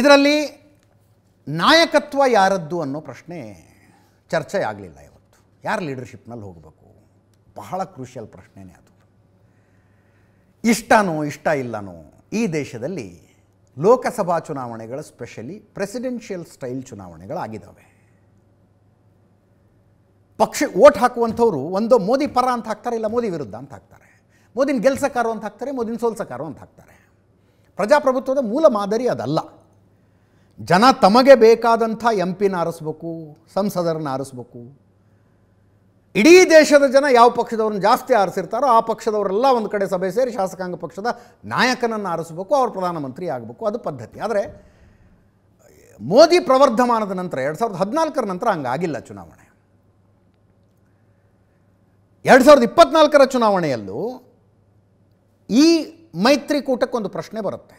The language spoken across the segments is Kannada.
ಇದರಲ್ಲಿ ನಾಯಕತ್ವ ಯಾರದ್ದು ಅನ್ನೋ ಪ್ರಶ್ನೆ ಚರ್ಚೆ ಆಗಲಿಲ್ಲ ಇವತ್ತು ಯಾರು ಲೀಡರ್ಶಿಪ್ನಲ್ಲಿ ಹೋಗಬೇಕು ಬಹಳ ಕ್ರೂಷಿಯಲ್ ಪ್ರಶ್ನೆನೇ ಅದು ಇಷ್ಟನೋ ಇಷ್ಟ ಇಲ್ಲನೋ ಈ ದೇಶದಲ್ಲಿ ಲೋಕಸಭಾ ಚುನಾವಣೆಗಳು ಸ್ಪೆಷಲಿ ಪ್ರೆಸಿಡೆನ್ಷಿಯಲ್ ಸ್ಟೈಲ್ ಚುನಾವಣೆಗಳಾಗಿದ್ದಾವೆ ಪಕ್ಷ ಓಟ್ ಹಾಕುವಂಥವ್ರು ಒಂದು ಮೋದಿ ಪರ ಅಂತ ಹಾಕ್ತಾರೆ ಇಲ್ಲ ಮೋದಿ ವಿರುದ್ಧ ಅಂತ ಹಾಕ್ತಾರೆ ಮೋದಿನ ಗೆಲ್ಸಕಾರು ಅಂತ ಹಾಕ್ತಾರೆ ಮೋದಿನ ಸೋಲ್ಸಕಾರು ಅಂತ ಹಾಕ್ತಾರೆ ಪ್ರಜಾಪ್ರಭುತ್ವದ ಮೂಲ ಮಾದರಿ ಅದಲ್ಲ ಜನ ತಮಗೆ ಬೇಕಾದಂಥ ಎಂ ಪಿನ ಆರಿಸ್ಬೇಕು ಸಂಸದರನ್ನ ಆರಿಸ್ಬೇಕು ಇಡೀ ದೇಶದ ಜನ ಯಾವ ಪಕ್ಷದವ್ರನ್ನ ಜಾಸ್ತಿ ಆರಿಸಿರ್ತಾರೋ ಆ ಪಕ್ಷದವರೆಲ್ಲ ಒಂದು ಕಡೆ ಸಭೆ ಸೇರಿ ಶಾಸಕಾಂಗ ಪಕ್ಷದ ನಾಯಕನನ್ನು ಆರಿಸ್ಬೇಕು ಅವ್ರ ಪ್ರಧಾನಮಂತ್ರಿ ಆಗಬೇಕು ಅದು ಪದ್ಧತಿ ಆದರೆ ಮೋದಿ ಪ್ರವರ್ಧಮಾನದ ನಂತರ ಎರಡು ಸಾವಿರದ ಹದಿನಾಲ್ಕರ ನಂತರ ಹಂಗಾಗಿಲ್ಲ ಚುನಾವಣೆ ಎರಡು ಸಾವಿರದ ಇಪ್ಪತ್ನಾಲ್ಕರ ಚುನಾವಣೆಯಲ್ಲೂ ಈ ಮೈತ್ರಿಕೂಟಕ್ಕೊಂದು ಪ್ರಶ್ನೆ ಬರುತ್ತೆ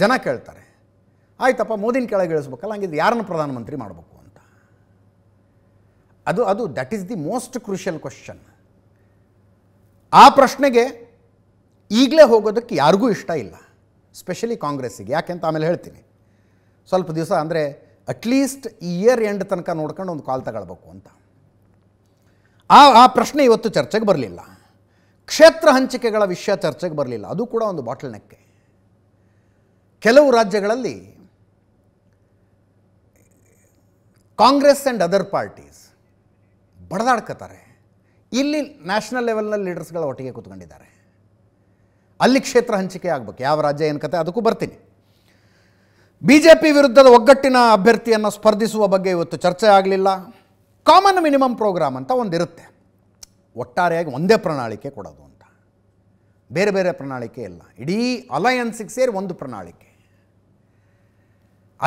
ಜನ ಕೇಳ್ತಾರೆ ಆಯ್ತಪ್ಪ ಮೋದಿನ ಕೆಳಗೆ ಇಳಿಸ್ಬೇಕಲ್ಲ ಹಂಗಿದ್ರೆ ಯಾರನ್ನು ಪ್ರಧಾನಮಂತ್ರಿ ಮಾಡಬೇಕು ಅಂತ ಅದು ಅದು that is the most crucial question ಆ ಪ್ರಶ್ನೆಗೆ ಈಗಲೇ ಹೋಗೋದಕ್ಕೆ ಯಾರಿಗೂ ಇಷ್ಟ ಇಲ್ಲ ಸ್ಪೆಷಲಿ ಕಾಂಗ್ರೆಸ್ಸಿಗೆ ಅಂತ ಆಮೇಲೆ ಹೇಳ್ತೀನಿ ಸ್ವಲ್ಪ ದಿವಸ ಅಂದರೆ ಅಟ್ಲೀಸ್ಟ್ ಇಯರ್ ಎಂಡ್ ತನಕ ನೋಡ್ಕೊಂಡು ಒಂದು ಕಾಲ್ ತಗೊಳ್ಬೇಕು ಅಂತ ಆ ಆ ಪ್ರಶ್ನೆ ಇವತ್ತು ಚರ್ಚೆಗೆ ಬರಲಿಲ್ಲ ಕ್ಷೇತ್ರ ಹಂಚಿಕೆಗಳ ವಿಷಯ ಚರ್ಚೆಗೆ ಬರಲಿಲ್ಲ ಅದು ಕೂಡ ಒಂದು ಬಾಟಲ್ ನೆಕ್ಕೆ ಕೆಲವು ರಾಜ್ಯಗಳಲ್ಲಿ ಕಾಂಗ್ರೆಸ್ ಆ್ಯಂಡ್ ಅದರ್ ಪಾರ್ಟೀಸ್ ಬಡದಾಡ್ಕೋತಾರೆ ಇಲ್ಲಿ ನ್ಯಾಷನಲ್ ಲೆವೆಲ್ನಲ್ಲಿ ಲೀಡರ್ಸ್ಗಳ ಒಟ್ಟಿಗೆ ಕೂತ್ಕೊಂಡಿದ್ದಾರೆ ಅಲ್ಲಿ ಕ್ಷೇತ್ರ ಹಂಚಿಕೆ ಆಗಬೇಕು ಯಾವ ರಾಜ್ಯ ಏನು ಕತೆ ಅದಕ್ಕೂ ಬರ್ತೀನಿ ಬಿ ಜೆ ಪಿ ವಿರುದ್ಧದ ಒಗ್ಗಟ್ಟಿನ ಅಭ್ಯರ್ಥಿಯನ್ನು ಸ್ಪರ್ಧಿಸುವ ಬಗ್ಗೆ ಇವತ್ತು ಚರ್ಚೆ ಆಗಲಿಲ್ಲ ಕಾಮನ್ ಮಿನಿಮಮ್ ಪ್ರೋಗ್ರಾಮ್ ಅಂತ ಒಂದಿರುತ್ತೆ ಒಟ್ಟಾರೆಯಾಗಿ ಒಂದೇ ಪ್ರಣಾಳಿಕೆ ಕೊಡೋದು ಅಂತ ಬೇರೆ ಬೇರೆ ಪ್ರಣಾಳಿಕೆ ಇಲ್ಲ ಇಡೀ ಅಲಯನ್ಸಿಗೆ ಸೇರಿ ಒಂದು ಪ್ರಣಾಳಿಕೆ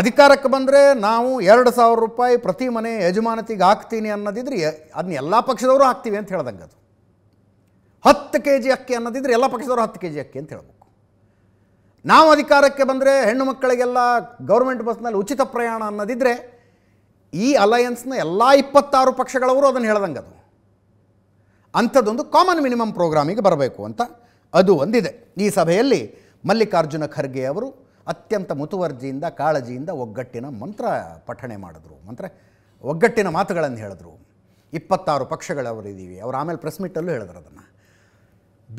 ಅಧಿಕಾರಕ್ಕೆ ಬಂದರೆ ನಾವು ಎರಡು ಸಾವಿರ ರೂಪಾಯಿ ಪ್ರತಿ ಮನೆ ಯಜಮಾನತಿಗೆ ಹಾಕ್ತೀನಿ ಅನ್ನೋದಿದ್ರೆ ಅದನ್ನ ಎಲ್ಲ ಪಕ್ಷದವರು ಹಾಕ್ತೀವಿ ಅಂತ ಹೇಳ್ದಂಗೆ ಅದು ಹತ್ತು ಕೆ ಜಿ ಅಕ್ಕಿ ಅನ್ನೋದಿದ್ರೆ ಎಲ್ಲ ಪಕ್ಷದವರು ಹತ್ತು ಕೆ ಜಿ ಅಕ್ಕಿ ಅಂತ ಹೇಳಬೇಕು ನಾವು ಅಧಿಕಾರಕ್ಕೆ ಬಂದರೆ ಹೆಣ್ಣು ಮಕ್ಕಳಿಗೆಲ್ಲ ಗೌರ್ಮೆಂಟ್ ಬಸ್ನಲ್ಲಿ ಉಚಿತ ಪ್ರಯಾಣ ಅನ್ನೋದಿದ್ರೆ ಈ ಅಲಯನ್ಸ್ನ ಎಲ್ಲ ಇಪ್ಪತ್ತಾರು ಪಕ್ಷಗಳವರು ಅದನ್ನು ಹೇಳ್ದಂಗೆ ಅದು ಅಂಥದ್ದೊಂದು ಕಾಮನ್ ಮಿನಿಮಮ್ ಪ್ರೋಗ್ರಾಮಿಗೆ ಬರಬೇಕು ಅಂತ ಅದು ಒಂದಿದೆ ಈ ಸಭೆಯಲ್ಲಿ ಮಲ್ಲಿಕಾರ್ಜುನ ಖರ್ಗೆ ಅವರು ಅತ್ಯಂತ ಮುತುವರ್ಜಿಯಿಂದ ಕಾಳಜಿಯಿಂದ ಒಗ್ಗಟ್ಟಿನ ಮಂತ್ರ ಪಠಣೆ ಮಾಡಿದ್ರು ಮಂತ್ರ ಒಗ್ಗಟ್ಟಿನ ಮಾತುಗಳನ್ನು ಹೇಳಿದ್ರು ಇಪ್ಪತ್ತಾರು ಪಕ್ಷಗಳವರಿದ್ದೀವಿ ಅವರು ಆಮೇಲೆ ಪ್ರೆಸ್ ಮೀಟಲ್ಲೂ ಹೇಳಿದ್ರು ಅದನ್ನು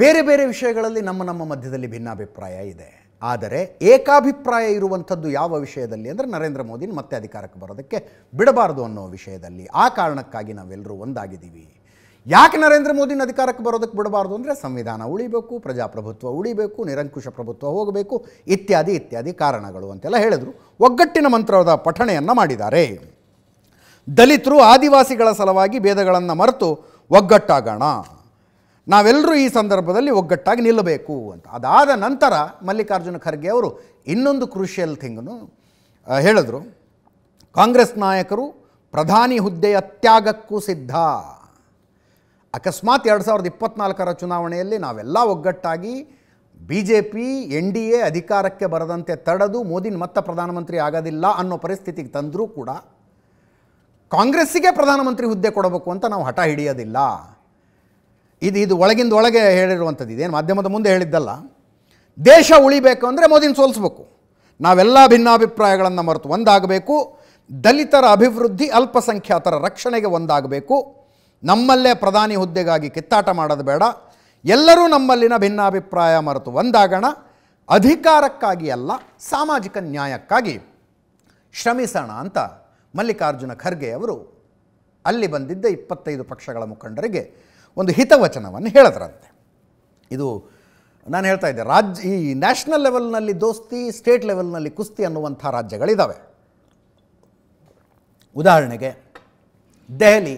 ಬೇರೆ ಬೇರೆ ವಿಷಯಗಳಲ್ಲಿ ನಮ್ಮ ನಮ್ಮ ಮಧ್ಯದಲ್ಲಿ ಭಿನ್ನಾಭಿಪ್ರಾಯ ಇದೆ ಆದರೆ ಏಕಾಭಿಪ್ರಾಯ ಇರುವಂಥದ್ದು ಯಾವ ವಿಷಯದಲ್ಲಿ ಅಂದರೆ ನರೇಂದ್ರ ಮೋದಿನ ಮತ್ತೆ ಅಧಿಕಾರಕ್ಕೆ ಬರೋದಕ್ಕೆ ಬಿಡಬಾರ್ದು ಅನ್ನೋ ವಿಷಯದಲ್ಲಿ ಆ ಕಾರಣಕ್ಕಾಗಿ ನಾವೆಲ್ಲರೂ ಒಂದಾಗಿದ್ದೀವಿ ಯಾಕೆ ನರೇಂದ್ರ ಮೋದಿನ ಅಧಿಕಾರಕ್ಕೆ ಬರೋದಕ್ಕೆ ಬಿಡಬಾರ್ದು ಅಂದರೆ ಸಂವಿಧಾನ ಉಳಿಬೇಕು ಪ್ರಜಾಪ್ರಭುತ್ವ ಉಳಿಬೇಕು ನಿರಂಕುಶ ಪ್ರಭುತ್ವ ಹೋಗಬೇಕು ಇತ್ಯಾದಿ ಇತ್ಯಾದಿ ಕಾರಣಗಳು ಅಂತೆಲ್ಲ ಹೇಳಿದರು ಒಗ್ಗಟ್ಟಿನ ಮಂತ್ರದ ಪಠಣೆಯನ್ನು ಮಾಡಿದ್ದಾರೆ ದಲಿತರು ಆದಿವಾಸಿಗಳ ಸಲುವಾಗಿ ಭೇದಗಳನ್ನು ಮರೆತು ಒಗ್ಗಟ್ಟಾಗೋಣ ನಾವೆಲ್ಲರೂ ಈ ಸಂದರ್ಭದಲ್ಲಿ ಒಗ್ಗಟ್ಟಾಗಿ ನಿಲ್ಲಬೇಕು ಅಂತ ಅದಾದ ನಂತರ ಮಲ್ಲಿಕಾರ್ಜುನ ಖರ್ಗೆ ಅವರು ಇನ್ನೊಂದು ಕ್ರೂಷಿಯಲ್ ಥಿಂಗನ್ನು ಹೇಳಿದರು ಕಾಂಗ್ರೆಸ್ ನಾಯಕರು ಪ್ರಧಾನಿ ಹುದ್ದೆಯ ತ್ಯಾಗಕ್ಕೂ ಸಿದ್ಧ ಅಕಸ್ಮಾತ್ ಎರಡು ಸಾವಿರದ ಇಪ್ಪತ್ನಾಲ್ಕರ ಚುನಾವಣೆಯಲ್ಲಿ ನಾವೆಲ್ಲ ಒಗ್ಗಟ್ಟಾಗಿ B J P N D A ಅಧಿಕಾರಕ್ಕೆ ಬರದಂತೆ ತಡೆದು ಮೋದಿನ ಮತ್ತೆ ಪ್ರಧಾನಮಂತ್ರಿ ಆಗೋದಿಲ್ಲ ಅನ್ನೋ ಪರಿಸ್ಥಿತಿಗೆ ತಂದರೂ ಕೂಡ ಕಾಂಗ್ರೆಸ್ಸಿಗೆ ಪ್ರಧಾನಮಂತ್ರಿ ಹುದ್ದೆ ಕೊಡಬೇಕು ಅಂತ ನಾವು ಹಠ ಹಿಡಿಯೋದಿಲ್ಲ ಇದು ಇದು ಒಳಗಿಂದ ಒಳಗೆ ಹೇಳಿರುವಂಥದ್ದು ಇದೇನು ಮಾಧ್ಯಮದ ಮುಂದೆ ಹೇಳಿದ್ದಲ್ಲ ದೇಶ ಉಳಿಬೇಕು ಅಂದರೆ ಮೋದಿನ ಸೋಲಿಸ್ಬೇಕು ನಾವೆಲ್ಲ ಭಿನ್ನಾಭಿಪ್ರಾಯಗಳನ್ನು ಮರೆತು ಒಂದಾಗಬೇಕು ದಲಿತರ ಅಭಿವೃದ್ಧಿ ಅಲ್ಪಸಂಖ್ಯಾತರ ರಕ್ಷಣೆಗೆ ಒಂದಾಗಬೇಕು ನಮ್ಮಲ್ಲೇ ಪ್ರಧಾನಿ ಹುದ್ದೆಗಾಗಿ ಕಿತ್ತಾಟ ಮಾಡೋದು ಬೇಡ ಎಲ್ಲರೂ ನಮ್ಮಲ್ಲಿನ ಭಿನ್ನಾಭಿಪ್ರಾಯ ಮರೆತು ಒಂದಾಗಣ ಅಧಿಕಾರಕ್ಕಾಗಿ ಅಲ್ಲ ಸಾಮಾಜಿಕ ನ್ಯಾಯಕ್ಕಾಗಿ ಶ್ರಮಿಸೋಣ ಅಂತ ಮಲ್ಲಿಕಾರ್ಜುನ ಖರ್ಗೆ ಅವರು ಅಲ್ಲಿ ಬಂದಿದ್ದ ಇಪ್ಪತ್ತೈದು ಪಕ್ಷಗಳ ಮುಖಂಡರಿಗೆ ಒಂದು ಹಿತವಚನವನ್ನು ಹೇಳದ್ರಂತೆ ಇದು ನಾನು ಹೇಳ್ತಾ ಇದ್ದೆ ರಾಜ್ಯ ಈ ನ್ಯಾಷನಲ್ ಲೆವೆಲ್ನಲ್ಲಿ ದೋಸ್ತಿ ಸ್ಟೇಟ್ ಲೆವೆಲ್ನಲ್ಲಿ ಕುಸ್ತಿ ಅನ್ನುವಂಥ ರಾಜ್ಯಗಳಿದ್ದಾವೆ ಉದಾಹರಣೆಗೆ ದೆಹಲಿ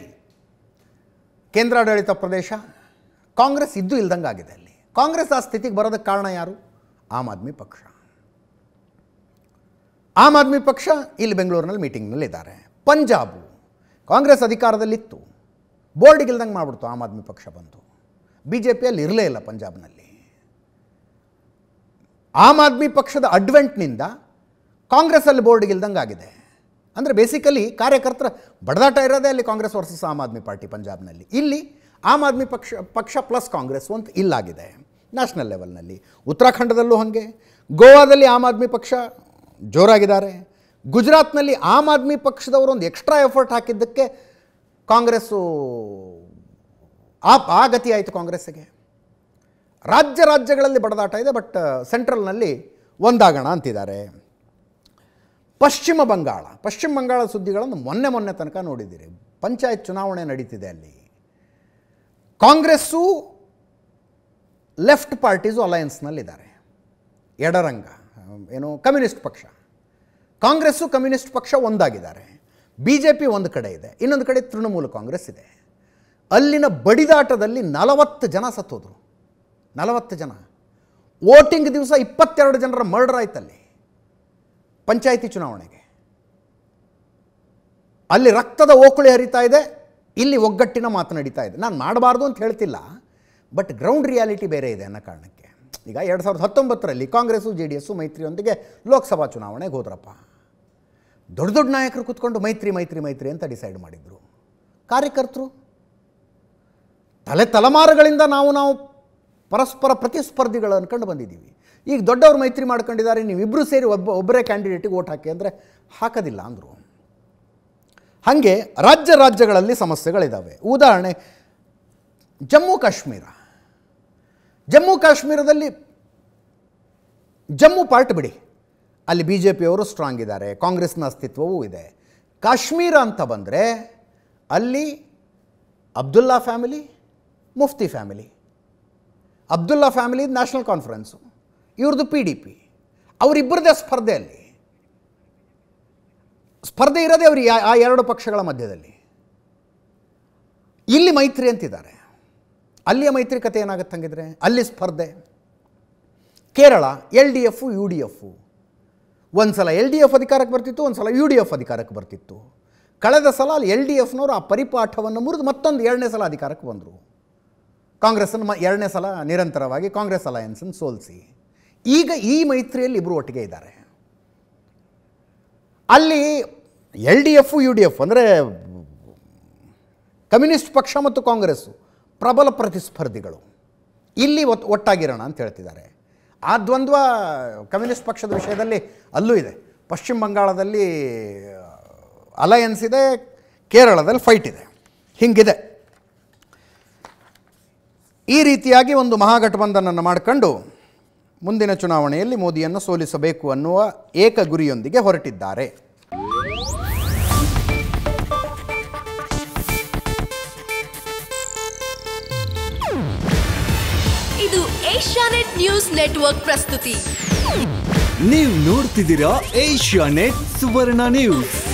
ಕೇಂದ್ರಾಡಳಿತ ಪ್ರದೇಶ ಕಾಂಗ್ರೆಸ್ ಇದ್ದು ಇಲ್ದಂಗೆ ಆಗಿದೆ ಅಲ್ಲಿ ಕಾಂಗ್ರೆಸ್ ಆ ಸ್ಥಿತಿಗೆ ಬರೋದಕ್ಕೆ ಕಾರಣ ಯಾರು ಆಮ್ ಆದ್ಮಿ ಪಕ್ಷ ಆಮ್ ಆದ್ಮಿ ಪಕ್ಷ ಇಲ್ಲಿ ಬೆಂಗಳೂರಿನಲ್ಲಿ ಮೀಟಿಂಗ್ನಲ್ಲಿದ್ದಾರೆ ಪಂಜಾಬು ಕಾಂಗ್ರೆಸ್ ಅಧಿಕಾರದಲ್ಲಿತ್ತು ಬೋರ್ಡಿಗೆ ಇಲ್ದಂಗೆ ಮಾಡಿಬಿಡ್ತು ಆಮ್ ಆದ್ಮಿ ಪಕ್ಷ ಬಂತು ಬಿ ಜೆ ಪಿಯಲ್ಲಿ ಇರಲೇ ಇಲ್ಲ ಪಂಜಾಬ್ನಲ್ಲಿ ಆಮ್ ಆದ್ಮಿ ಪಕ್ಷದ ಅಡ್ವೆಂಟ್ನಿಂದ ಕಾಂಗ್ರೆಸ್ಸಲ್ಲಿ ಬೋರ್ಡ್ಗೆ ಇಲ್ದಂಗೆ ಆಗಿದೆ ಅಂದರೆ ಬೇಸಿಕಲಿ ಕಾರ್ಯಕರ್ತರ ಬಡದಾಟ ಇರೋದೇ ಅಲ್ಲಿ ಕಾಂಗ್ರೆಸ್ ವರ್ಸಸ್ ಆಮ್ ಆದ್ಮಿ ಪಾರ್ಟಿ ಪಂಜಾಬ್ನಲ್ಲಿ ಇಲ್ಲಿ ಆಮ್ ಆದ್ಮಿ ಪಕ್ಷ ಪಕ್ಷ ಪ್ಲಸ್ ಕಾಂಗ್ರೆಸ್ ಅಂತ ಇಲ್ಲಾಗಿದೆ ನ್ಯಾಷನಲ್ ಲೆವೆಲ್ನಲ್ಲಿ ಉತ್ತರಾಖಂಡದಲ್ಲೂ ಹಾಗೆ ಗೋವಾದಲ್ಲಿ ಆಮ್ ಆದ್ಮಿ ಪಕ್ಷ ಜೋರಾಗಿದ್ದಾರೆ ಗುಜರಾತ್ನಲ್ಲಿ ಆಮ್ ಆದ್ಮಿ ಪಕ್ಷದವರು ಒಂದು ಎಕ್ಸ್ಟ್ರಾ ಎಫರ್ಟ್ ಹಾಕಿದ್ದಕ್ಕೆ ಕಾಂಗ್ರೆಸ್ಸು ಆ ಆ ಗತಿ ಆಯಿತು ಕಾಂಗ್ರೆಸ್ಸಿಗೆ ರಾಜ್ಯ ರಾಜ್ಯಗಳಲ್ಲಿ ಬಡದಾಟ ಇದೆ ಬಟ್ ಸೆಂಟ್ರಲ್ನಲ್ಲಿ ಒಂದಾಗೋಣ ಅಂತಿದ್ದಾರೆ ಪಶ್ಚಿಮ ಬಂಗಾಳ ಪಶ್ಚಿಮ ಬಂಗಾಳ ಸುದ್ದಿಗಳನ್ನು ಮೊನ್ನೆ ಮೊನ್ನೆ ತನಕ ನೋಡಿದ್ದೀರಿ ಪಂಚಾಯತ್ ಚುನಾವಣೆ ನಡೀತಿದೆ ಅಲ್ಲಿ ಕಾಂಗ್ರೆಸ್ಸು ಲೆಫ್ಟ್ ಪಾರ್ಟೀಸು ಅಲಯನ್ಸ್ನಲ್ಲಿದ್ದಾರೆ ಎಡರಂಗ ಏನು ಕಮ್ಯುನಿಸ್ಟ್ ಪಕ್ಷ ಕಾಂಗ್ರೆಸ್ಸು ಕಮ್ಯುನಿಸ್ಟ್ ಪಕ್ಷ ಒಂದಾಗಿದ್ದಾರೆ ಬಿ ಜೆ ಪಿ ಒಂದು ಕಡೆ ಇದೆ ಇನ್ನೊಂದು ಕಡೆ ತೃಣಮೂಲ ಕಾಂಗ್ರೆಸ್ ಇದೆ ಅಲ್ಲಿನ ಬಡಿದಾಟದಲ್ಲಿ ನಲವತ್ತು ಜನ ಸತ್ತೋದ್ರು ನಲವತ್ತು ಜನ ವೋಟಿಂಗ್ ದಿವಸ ಇಪ್ಪತ್ತೆರಡು ಜನರ ಮರ್ಡರ್ ಆಯ್ತಲ್ಲಿ ಪಂಚಾಯಿತಿ ಚುನಾವಣೆಗೆ ಅಲ್ಲಿ ರಕ್ತದ ಓಕುಳಿ ಹರಿತಾ ಇದೆ ಇಲ್ಲಿ ಒಗ್ಗಟ್ಟಿನ ಮಾತು ನಡೀತಾ ಇದೆ ನಾನು ಮಾಡಬಾರ್ದು ಅಂತ ಹೇಳ್ತಿಲ್ಲ ಬಟ್ ಗ್ರೌಂಡ್ ರಿಯಾಲಿಟಿ ಬೇರೆ ಇದೆ ಅನ್ನೋ ಕಾರಣಕ್ಕೆ ಈಗ ಎರಡು ಸಾವಿರದ ಹತ್ತೊಂಬತ್ತರಲ್ಲಿ ಕಾಂಗ್ರೆಸ್ಸು ಜೆ ಡಿ ಎಸ್ಸು ಮೈತ್ರಿಯೊಂದಿಗೆ ಲೋಕಸಭಾ ಚುನಾವಣೆಗೆ ಹೋದ್ರಪ್ಪ ದೊಡ್ಡ ದೊಡ್ಡ ನಾಯಕರು ಕೂತ್ಕೊಂಡು ಮೈತ್ರಿ ಮೈತ್ರಿ ಮೈತ್ರಿ ಅಂತ ಡಿಸೈಡ್ ಮಾಡಿದರು ಕಾರ್ಯಕರ್ತರು ತಲೆ ತಲೆಮಾರುಗಳಿಂದ ನಾವು ನಾವು ಪರಸ್ಪರ ಪ್ರತಿಸ್ಪರ್ಧಿಗಳನ್ನು ಕಂಡು ಬಂದಿದ್ದೀವಿ ಈಗ ದೊಡ್ಡವರು ಮೈತ್ರಿ ಮಾಡ್ಕೊಂಡಿದ್ದಾರೆ ನೀವು ಇಬ್ಬರು ಸೇರಿ ಒಬ್ಬ ಒಬ್ಬರೇ ಕ್ಯಾಂಡಿಡೇಟಿಗೆ ಓಟ್ ಹಾಕಿ ಅಂದರೆ ಹಾಕೋದಿಲ್ಲ ಅಂದರು ಹಾಗೆ ರಾಜ್ಯ ರಾಜ್ಯಗಳಲ್ಲಿ ಸಮಸ್ಯೆಗಳಿದ್ದಾವೆ ಉದಾಹರಣೆ ಜಮ್ಮು ಕಾಶ್ಮೀರ ಜಮ್ಮು ಕಾಶ್ಮೀರದಲ್ಲಿ ಜಮ್ಮು ಪಾರ್ಟ್ ಬಿಡಿ ಅಲ್ಲಿ ಬಿ ಜೆ ಪಿಯವರು ಸ್ಟ್ರಾಂಗ್ ಇದ್ದಾರೆ ಕಾಂಗ್ರೆಸ್ನ ಅಸ್ತಿತ್ವವೂ ಇದೆ ಕಾಶ್ಮೀರ ಅಂತ ಬಂದರೆ ಅಲ್ಲಿ Abdullah family Mufti family Abdullah family national conference ಇವ್ರದ್ದು ಪಿ ಡಿ ಪಿ ಅವರಿಬ್ಬರದೇ ಸ್ಪರ್ಧೆಯಲ್ಲಿ ಸ್ಪರ್ಧೆ ಇರೋದೇ ಅವರು ಆ ಎರಡು ಪಕ್ಷಗಳ ಮಧ್ಯದಲ್ಲಿ ಇಲ್ಲಿ ಮೈತ್ರಿ ಅಂತಿದ್ದಾರೆ ಅಲ್ಲಿಯ ಮೈತ್ರಿ ಕತೆ ಏನಾಗುತ್ತೆ ಹಂಗಿದ್ರೆ ಅಲ್ಲಿ ಸ್ಪರ್ಧೆ Kerala L D F U D F ಒಂದು ಸಲ ಎಲ್ ಡಿ ಎಫ್ ಅಧಿಕಾರಕ್ಕೆ ಬರ್ತಿತ್ತು ಒಂದು ಸಲ ಯು ಡಿ ಎಫ್ ಅಧಿಕಾರಕ್ಕೆ ಬರ್ತಿತ್ತು ಕಳೆದ ಸಲ ಅಲ್ಲಿ ಎಲ್ ಡಿ ಎಫ್ನವರು ಆ ಪರಿಪಾಠವನ್ನು ಮುರಿದು ಮತ್ತೊಂದು ಎರಡನೇ ಸಲ ಅಧಿಕಾರಕ್ಕೆ ಬಂದರು ಕಾಂಗ್ರೆಸ್ಸನ್ನು ಎರಡನೇ ಸಲ ನಿರಂತರವಾಗಿ ಕಾಂಗ್ರೆಸ್ ಅಲಯನ್ಸನ್ನು ಸೋಲಿಸಿ ಈಗ ಈ ಮೈತ್ರಿಯಲ್ಲಿ ಇಬ್ಬರು ಒಟ್ಟಿಗೆ ಇದ್ದಾರೆ ಅಲ್ಲಿ L D F U D F ಅಂದರೆ ಕಮ್ಯುನಿಸ್ಟ್ ಪಕ್ಷ ಮತ್ತು ಕಾಂಗ್ರೆಸ್ಸು ಪ್ರಬಲ ಪ್ರತಿಸ್ಪರ್ಧಿಗಳು ಇಲ್ಲಿ ಒತ್ತು ಒಟ್ಟಾಗಿರೋಣ ಅಂತ ಹೇಳ್ತಿದ್ದಾರೆ ಆ ದ್ವಂದ್ವ ಕಮ್ಯುನಿಸ್ಟ್ ಪಕ್ಷದ ವಿಷಯದಲ್ಲಿ ಅಲ್ಲೂ ಇದೆ ಪಶ್ಚಿಮ ಬಂಗಾಳದಲ್ಲಿ ಅಲಯನ್ಸ್ ಇದೆ ಕೇರಳದಲ್ಲಿ ಫೈಟ್ ಇದೆ ಹಿಂಗಿದೆ ಈ ರೀತಿಯಾಗಿ ಒಂದು ಮಹಾಗಠಬಂಧನನ್ನು ಮಾಡ್ಕೊಂಡು ಮುಂದಿನ ಚುನಾವಣೆಯಲ್ಲಿ ಮೋದಿಯನ್ನು ಸೋಲಿಸಬೇಕು ಅನ್ನುವ ಏಕ ಗುರಿಯೊಂದಿಗೆ ಹೊರಟಿದ್ದಾರೆ ಇದು ಏಷ್ಯಾನೆಟ್ ನ್ಯೂಸ್ ನೆಟ್ವರ್ಕ್ ಪ್ರಸ್ತುತಿ ನೀವು ನೋಡ್ತಿದ್ದೀರಾ ನೆಟ್ ಸುವರ್ಣ ನ್ಯೂಸ್